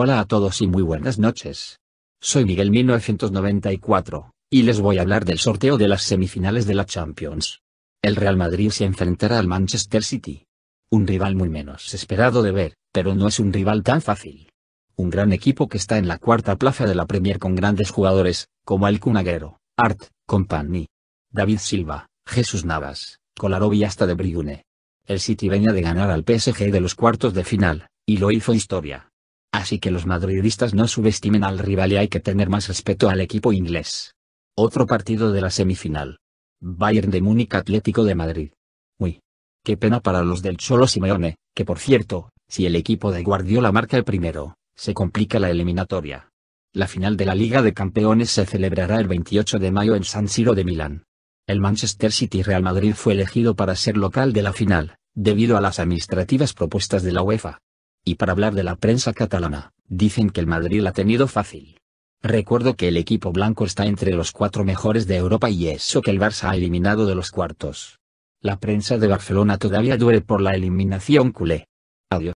Hola a todos y muy buenas noches. Soy Miguel 1994, y les voy a hablar del sorteo de las semifinales de la Champions. El Real Madrid se enfrentará al Manchester City. Un rival muy menos esperado de ver, pero no es un rival tan fácil. Un gran equipo que está en la cuarta plaza de la Premier con grandes jugadores, como el Art, Company, David Silva, Jesús Navas, Kolarov y hasta De Bruyne. El City venía de ganar al PSG de los cuartos de final, y lo hizo historia Así que los madridistas no subestimen al rival y hay que tener más respeto al equipo inglés. Otro partido de la semifinal. Bayern de Múnich Atlético de Madrid. Uy. Qué pena para los del Cholo Simeone, que por cierto, si el equipo de Guardiola marca el primero, se complica la eliminatoria. La final de la Liga de Campeones se celebrará el 28 de mayo en San Siro de Milán. El Manchester City Real Madrid fue elegido para ser local de la final, debido a las administrativas propuestas de la UEFA. Y para hablar de la prensa catalana, dicen que el Madrid la ha tenido fácil. Recuerdo que el equipo blanco está entre los cuatro mejores de Europa y eso que el Barça ha eliminado de los cuartos. La prensa de Barcelona todavía duele por la eliminación culé.